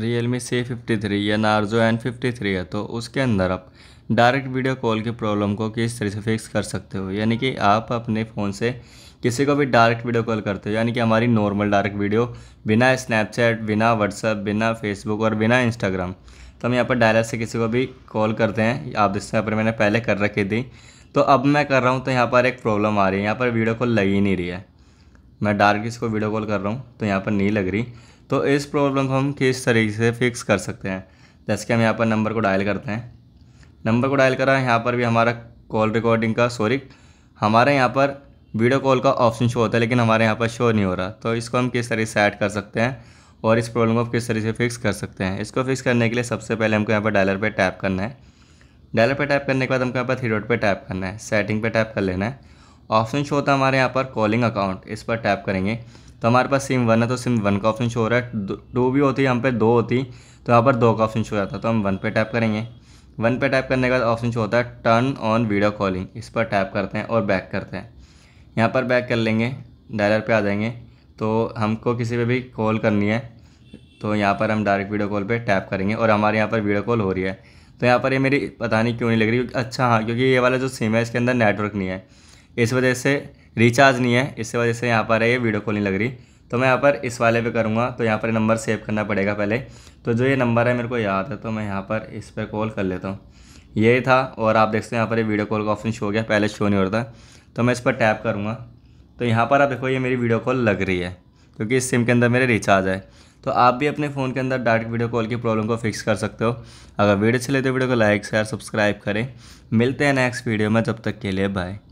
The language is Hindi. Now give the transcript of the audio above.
real Realme C fifty three या नार्जो एन फिफ्टी थ्री है तो उसके अंदर आप डायरेक्ट वीडियो कॉल की प्रॉब्लम को किस तरह से फिक्स कर सकते हो यानी कि आप अपने फ़ोन से किसी को भी डायरेक्ट वीडियो कॉल करते हो यानी कि हमारी नॉर्मल डायरेक्ट वीडियो बिना स्नैपचैट बिना व्हाट्सअप बिना फेसबुक और बिना इंस्टाग्राम तो हम यहाँ पर डायरेक्ट से किसी को भी कॉल करते हैं आप जिस पर मैंने पहले कर रखी थी तो अब मैं कर रहा हूँ तो यहाँ पर एक प्रॉब्लम आ रही है यहाँ पर वीडियो कॉल लग ही नहीं रही है मैं डायरेक्ट इसको वीडियो कॉल कर रहा हूँ तो यहाँ पर नहीं लग रही तो इस प्रॉब्लम को हम किस तरीके से फिक्स कर सकते हैं जैसे कि हम यहाँ पर नंबर को डायल करते हैं नंबर को डायल करा यहाँ पर भी हमारा कॉल रिकॉर्डिंग का सॉरी हमारे यहाँ पर वीडियो कॉल का ऑप्शन शो होता है लेकिन हमारे यहाँ पर शो नहीं हो रहा तो इसको हम किस तरीके से ऐड कर सकते हैं और इस प्रॉब्लम को किस तरीके से फिक्स कर सकते हैं इसको फिक्स करने के लिए सबसे पहले हमको यहाँ पर डायलर पर टैप करना है डायलर पर टैप करने के बाद हमको यहाँ पर थ्री डॉट पर टैप करना है सेटिंग पर टैप कर लेना है ऑप्शन शो होता है हमारे यहाँ पर कॉलिंग अकाउंट इस पर टैप करेंगे तो हमारे पास सिम वन है तो सिम वन का ऑप्शन शो हो रहा है टू भी होती है हम पे दो होती तो यहाँ पर दो का ऑप्शन शो हो जाता तो हम वन पे टैप करेंगे वन पे टैप करने का ऑप्शन शो होता है टर्न ऑन वीडियो कॉलिंग इस पर टैप करते हैं और बैक करते हैं यहाँ पर बैक कर लेंगे डायलर पे आ जाएंगे तो हमको किसी पर भी कॉल करनी है तो यहाँ पर हम डायरेक्ट वीडियो कॉल पर टैप करेंगे और हमारे यहाँ पर वीडियो कॉल हो रही है तो यहाँ पर ये मेरी पता नहीं क्यों नहीं लग रही अच्छा हाँ क्योंकि ये वाला जो सिम है इसके अंदर नेटवर्क नहीं है इस वजह से रिचार्ज नहीं है इस वजह से यहाँ पर ये वीडियो कॉल नहीं लग रही तो मैं यहाँ पर इस वाले पे करूँगा तो यहाँ पर नंबर सेव करना पड़ेगा पहले तो जो ये नंबर है मेरे को याद है तो मैं यहाँ पर इस पर कॉल कर लेता हूँ यही था और आप देखते हैं यहाँ पर ये वीडियो कॉल का ऑप्शन शो हो गया पहले शो नहीं होता तो मैं इस पर टैप करूँगा तो यहाँ पर आप देखो ये मेरी वीडियो कॉल लग रही है क्योंकि इस सिम के अंदर मेरे रिचार्ज है तो आप भी अपने फ़ोन के अंदर डायरेक्ट वीडियो कॉल की प्रॉब्लम को फिक्स कर सकते हो अगर वीडियो अच्छी लेते तो वीडियो को लाइक शेयर सब्सक्राइब करें मिलते हैं नेक्स्ट वीडियो में जब तक के लिए बाय